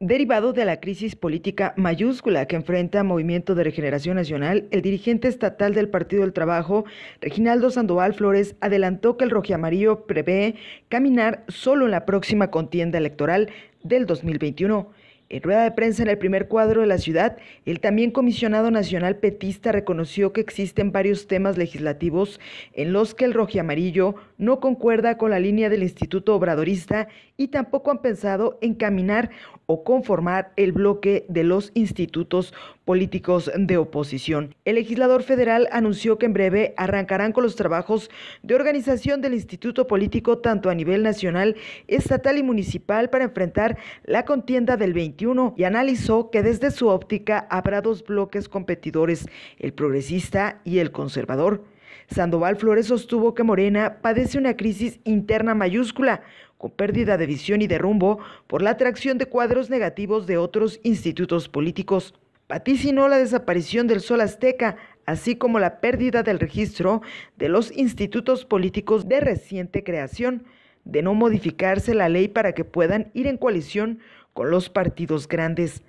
Derivado de la crisis política mayúscula que enfrenta Movimiento de Regeneración Nacional, el dirigente estatal del Partido del Trabajo, Reginaldo Sandoval Flores, adelantó que el rojiamarillo prevé caminar solo en la próxima contienda electoral del 2021. En rueda de prensa en el primer cuadro de la ciudad, el también comisionado nacional petista reconoció que existen varios temas legislativos en los que el rojiamarillo no concuerda con la línea del Instituto Obradorista y tampoco han pensado en caminar o conformar el bloque de los institutos políticos de oposición. El legislador federal anunció que en breve arrancarán con los trabajos de organización del instituto político tanto a nivel nacional, estatal y municipal para enfrentar la contienda del 21 y analizó que desde su óptica habrá dos bloques competidores, el progresista y el conservador. Sandoval Flores sostuvo que Morena padece una crisis interna mayúscula con pérdida de visión y de rumbo por la atracción de cuadros negativos de otros institutos políticos. Paticinó la desaparición del sol azteca, así como la pérdida del registro de los institutos políticos de reciente creación, de no modificarse la ley para que puedan ir en coalición con los partidos grandes.